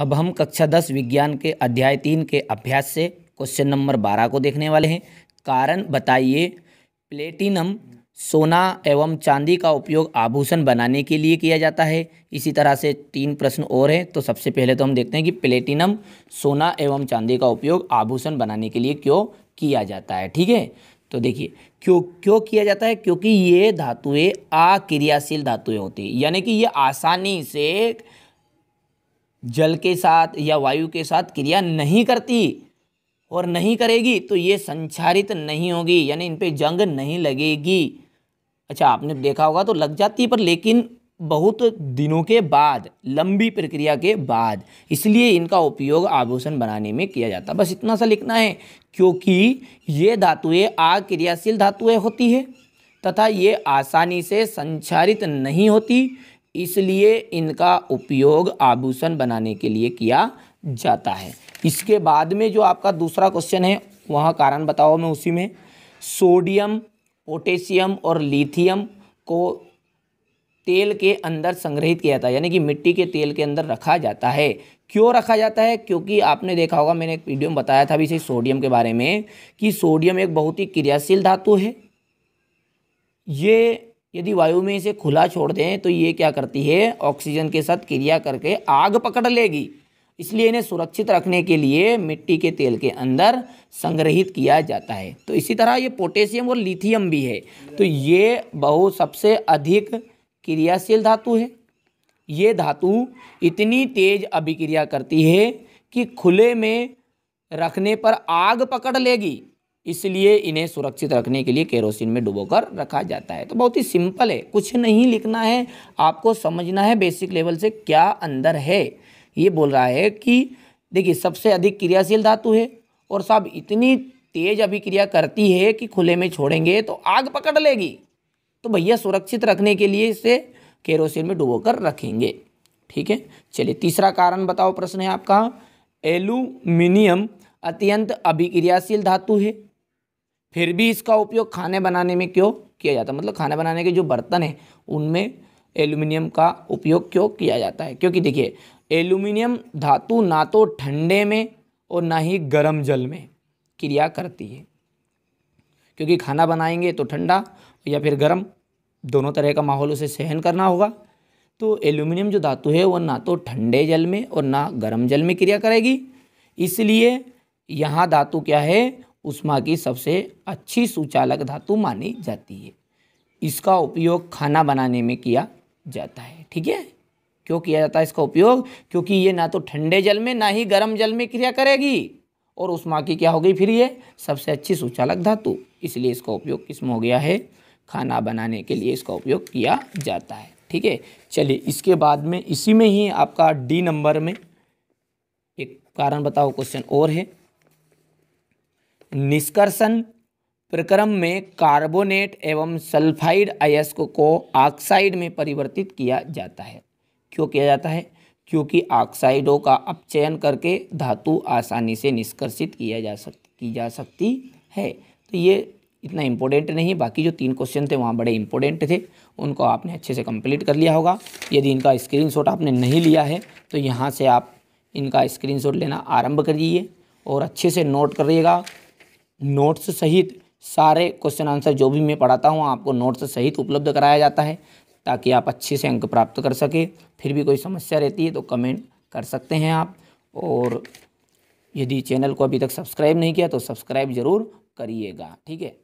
अब हम कक्षा दस विज्ञान के अध्याय तीन के अभ्यास से क्वेश्चन नंबर बारह को देखने वाले हैं कारण बताइए प्लेटिनम सोना एवं चांदी का उपयोग आभूषण बनाने के लिए किया जाता है इसी तरह से तीन प्रश्न और हैं तो सबसे पहले तो हम देखते हैं कि प्लेटिनम सोना एवं चांदी का उपयोग आभूषण बनाने के लिए क्यों किया जाता है ठीक है तो देखिए क्यों क्यों किया जाता है क्योंकि ये धातुएं आक्रियाशील धातुएं होती हैं यानी कि ये आसानी से जल के साथ या वायु के साथ क्रिया नहीं करती और नहीं करेगी तो ये संचारित नहीं होगी यानी इन पर जंग नहीं लगेगी अच्छा आपने देखा होगा तो लग जाती है पर लेकिन बहुत दिनों के बाद लंबी प्रक्रिया के बाद इसलिए इनका उपयोग आभूषण बनाने में किया जाता बस इतना सा लिखना है क्योंकि ये धातुएँ आक्रियाशील धातुएँ होती है तथा ये आसानी से संचारित नहीं होती इसलिए इनका उपयोग आभूषण बनाने के लिए किया जाता है इसके बाद में जो आपका दूसरा क्वेश्चन है वह कारण बताओ मैं उसी में सोडियम पोटेशियम और लिथियम को तेल के अंदर संग्रहित किया जाता है यानी कि मिट्टी के तेल के अंदर रखा जाता है क्यों रखा जाता है क्योंकि आपने देखा होगा मैंने एक वीडियो में बताया था अभी से सोडियम के बारे में कि सोडियम एक बहुत ही क्रियाशील धातु है ये यदि वायु में इसे खुला छोड़ दें तो ये क्या करती है ऑक्सीजन के साथ क्रिया करके आग पकड़ लेगी इसलिए इन्हें सुरक्षित रखने के लिए मिट्टी के तेल के अंदर संग्रहित किया जाता है तो इसी तरह ये पोटेशियम और लिथियम भी है तो ये बहुत सबसे अधिक क्रियाशील धातु है ये धातु इतनी तेज अभिक्रिया करती है कि खुले में रखने पर आग पकड़ लेगी इसलिए इन्हें सुरक्षित रखने के लिए केरोसिन में डुबोकर रखा जाता है तो बहुत ही सिंपल है कुछ नहीं लिखना है आपको समझना है बेसिक लेवल से क्या अंदर है ये बोल रहा है कि देखिए सबसे अधिक क्रियाशील धातु है और साहब इतनी तेज अभिक्रिया करती है कि खुले में छोड़ेंगे तो आग पकड़ लेगी तो भैया सुरक्षित रखने के लिए इसे केरोसिन में डुबोकर रखेंगे ठीक है चलिए तीसरा कारण बताओ प्रश्न है आपका एल्यूमिनियम अत्यंत अभिक्रियाशील धातु है फिर भी इसका उपयोग खाने बनाने में क्यों किया जाता है मतलब खाने बनाने के जो बर्तन हैं उनमें एल्यूमिनियम का उपयोग क्यों किया जाता है क्योंकि देखिए एल्यूमिनियम धातु ना तो ठंडे में और ना ही गर्म जल में क्रिया करती है क्योंकि खाना बनाएंगे तो ठंडा या फिर गर्म दोनों तरह का माहौल उसे सहन करना होगा तो एल्यूमिनियम जो धातु है वह ना तो ठंडे जल में और ना गर्म जल में क्रिया करेगी इसलिए यहाँ धातु क्या है उष्मा की सबसे अच्छी सुचालक धातु मानी जाती है इसका उपयोग खाना बनाने में किया जाता है ठीक है क्यों किया जाता है इसका उपयोग क्योंकि ये ना तो ठंडे जल में ना ही गर्म जल में क्रिया करेगी और उष्मा की क्या हो गई फिर ये सबसे अच्छी सुचालक धातु इसलिए इसका उपयोग किस में हो गया है खाना बनाने के लिए इसका उपयोग किया जाता है ठीक है चलिए इसके बाद में इसी में ही आपका डी नंबर में एक कारण बताओ क्वेश्चन और है निष्कर्षण प्रक्रम में कार्बोनेट एवं सल्फाइड अयस्क को ऑक्साइड में परिवर्तित किया जाता है क्यों किया जाता है क्योंकि ऑक्साइडों का अपचयन करके धातु आसानी से निष्कर्षित किया जा सक की जा सकती है तो ये इतना इम्पोर्टेंट नहीं बाकी जो तीन क्वेश्चन थे वहाँ बड़े इंपॉर्टेंट थे उनको आपने अच्छे से कंप्लीट कर लिया होगा यदि इनका स्क्रीनशॉट आपने नहीं लिया है तो यहाँ से आप इनका स्क्रीनशॉट लेना आरंभ करिए और अच्छे से नोट करिएगा नोट्स सहित सारे क्वेश्चन आंसर जो भी मैं पढ़ाता हूँ आपको नोट्स सहित उपलब्ध कराया जाता है ताकि आप अच्छे से अंक प्राप्त कर सकें फिर भी कोई समस्या रहती है तो कमेंट कर सकते हैं आप और यदि चैनल को अभी तक सब्सक्राइब नहीं किया तो सब्सक्राइब ज़रूर करिएगा ठीक है